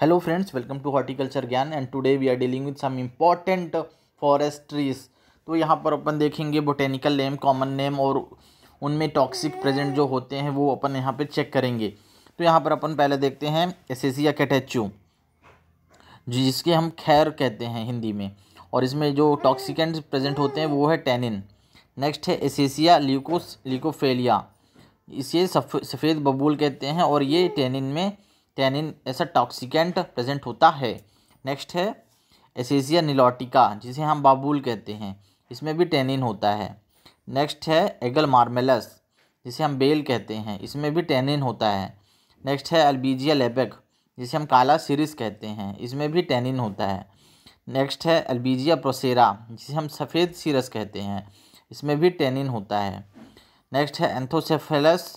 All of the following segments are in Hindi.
hello friends welcome to horticulture Gyan and today we are dealing with some important forest trees तो यहाँ पर अपन देखेंगे बोटेनिकल नेम कॉमन नेम और उनमें टॉक्सिक प्रेजेंट जो होते हैं वो अपन यहाँ पे चेक करेंगे तो यहाँ पर अपन पहले देखते हैं एसेसिया एस जिसके हम खैर कहते हैं हिंदी में और इसमें जो टॉक्सिकेंट प्रेजेंट होते हैं वो है टेनिन नेक्स्ट है एसेसिया ल्यूकोस लिकोफेलिया इसे सफ़ेद बबूल कहते हैं और ये टेनिन में टैनिन ऐसा टॉक्सिकेंट प्रेजेंट होता है नेक्स्ट है एसेजिया निलोटिका जिसे हम बाबुल कहते हैं इसमें भी टैनिन होता है नेक्स्ट है एगल मार्मेलस जिसे हम बेल कहते हैं इसमें भी टैनिन होता है नेक्स्ट है अल्बीजिया लेबेक जिसे हम काला सीरिस कहते हैं इसमें भी टैनिन होता है नेक्स्ट है अल्बीजिया प्रोसेरा जिसे हम सफ़ेद सीरस कहते हैं इसमें भी टैनिन होता है नेक्स्ट है एंथोसेफेलस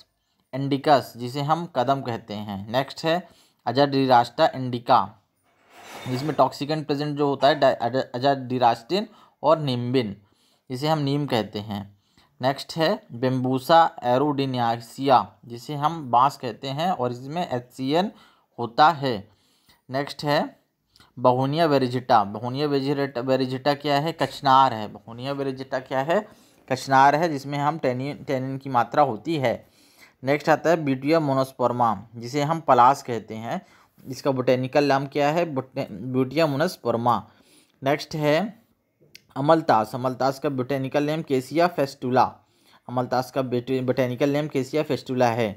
इंडिकस जिसे हम कदम कहते हैं नेक्स्ट है अजा अजाडिरास्टा इंडिका जिसमें टॉक्सिकन प्रेजेंट जो होता है अजाडिरास्टिन और निम्बिन जिसे हम नीम कहते हैं नेक्स्ट है बेम्बूसा एरोडिनियासिया जिसे हम बांस कहते हैं और इसमें एच होता है नेक्स्ट है बहुनिया वेरिजिटा बहुनिया वेरिजिटा वेरिजिटा क्या है कचनार है बहुनिया वेरिजिटा क्या है कचनार है जिसमें हम टेनिन टेनिन की मात्रा होती है नेक्स्ट आता है ब्यूटिया मोनोस्पर्मा जिसे हम पलास कहते हैं इसका बोटेनिकल नाम क्या है ब्यूटिया मोनोस्पर्मा नेक्स्ट है अमलतास अमलतास का बोटेनिकल नेम केसिया फेस्टुला अमलतास का बोटेनिकल नेम केसिया फेस्टुला है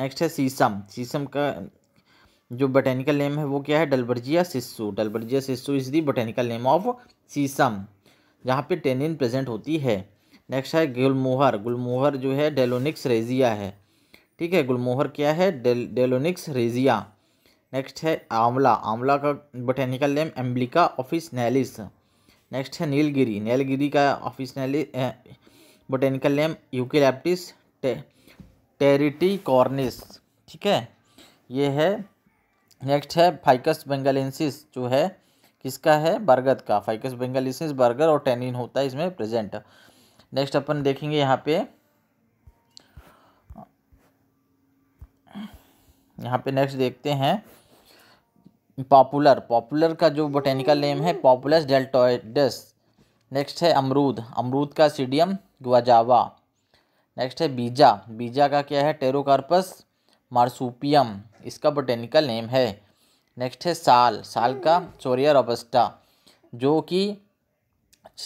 नेक्स्ट है सीसम सीसम का जो बोटेनिकल नेम है वो क्या है dalbergia sissoo dalbergia sissoo is the botanical name of sheesham जहाँ पे टेनिन प्रेजेंट होती है नेक्स्ट है गुलमोहर गुलमोहर जो है डेलोनिक्स रेजिया है ठीक है गुलमोहर क्या है डेल डेलोनिक्स रेजिया नेक्स्ट है आंवला आंवला का botanical name emblica officinalis next है नीलगिरी नीलगिरी का ऑफिस नैली बोटेनिकल नेम यूकेलेप्टिस टे, टेरिटी कॉर्निस ठीक है ये है नेक्स्ट है फाइकस बेंगालेंसिस जो है किसका है बरगद का फाइकस बेंगालेंसिस बर्गर और टेनिन होता है इसमें प्रेजेंट नेक्स्ट अपन देखेंगे यहाँ पे यहाँ पे नेक्स्ट देखते हैं पॉपुलर पॉपुलर का जो बोटेनिकल नेम है पॉपुलस डेल्टोडस नेक्स्ट है अमरूद अमरूद का सीडियम गुआजावा नेक्स्ट है बीजा बीजा का क्या है टेरोकार्पस मार्सूपियम इसका बोटेनिकल नेम है नेक्स्ट है साल साल का चोरिया रोबस्टा जो कि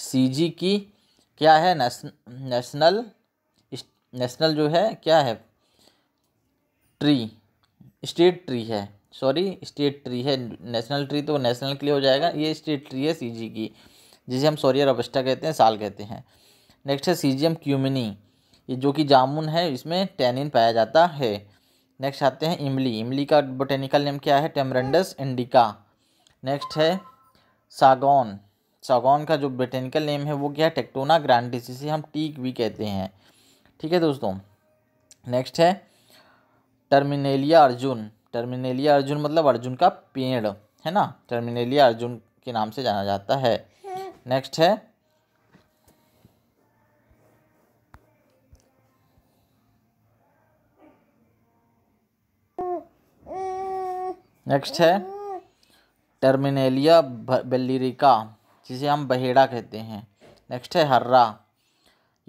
सीजी की क्या है नेशनल नेशनल जो है क्या है ट्री स्टेट ट्री है सॉरी स्टेट ट्री है नेशनल ट्री तो नेशनल के लिए हो जाएगा ये स्टेट ट्री है सीजी की जिसे हम सॉरी रबस्टा कहते हैं साल कहते हैं नेक्स्ट है सीजियम क्यूमिनी ये जो कि जामुन है इसमें टैनिन पाया जाता है नेक्स्ट आते हैं इमली इमली का बोटेनिकल नेम क्या है टेमरेंडस इंडिका नेक्स्ट है सागौन सागौन का जो बोटेनिकल नेम है वो क्या है टेक्टोना ग्रांडिस जिसे हम टीक भी कहते हैं ठीक है दोस्तों नेक्स्ट है टर्मिनेलिया अर्जुन टर्मिनेलिया अर्जुन मतलब अर्जुन का पेड़ है ना टर्मिनेलिया अर्जुन के नाम से जाना जाता है नेक्स्ट है नेक्स्ट है टर्मिनेलिया बेलिरिका जिसे हम बहेड़ा कहते हैं नेक्स्ट है हर्रा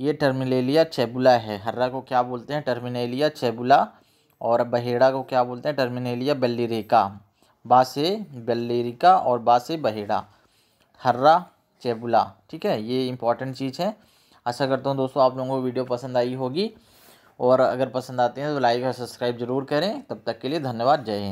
ये टर्मिनेलिया चेबुला है हर्रा को क्या बोलते हैं टर्मिनेलिया चेबुला और बहेड़ा को क्या बोलते हैं टर्मिनेलिया बेल्लीरिका बासे बेल्लीरिका और बासे बहेड़ा हर्रा चेबुला ठीक है ये इंपॉर्टेंट चीज़ है आशा करता हूँ दोस्तों आप लोगों को वीडियो पसंद आई होगी और अगर पसंद आते हैं तो लाइक और सब्सक्राइब जरूर करें तब तक के लिए धन्यवाद जय हिंद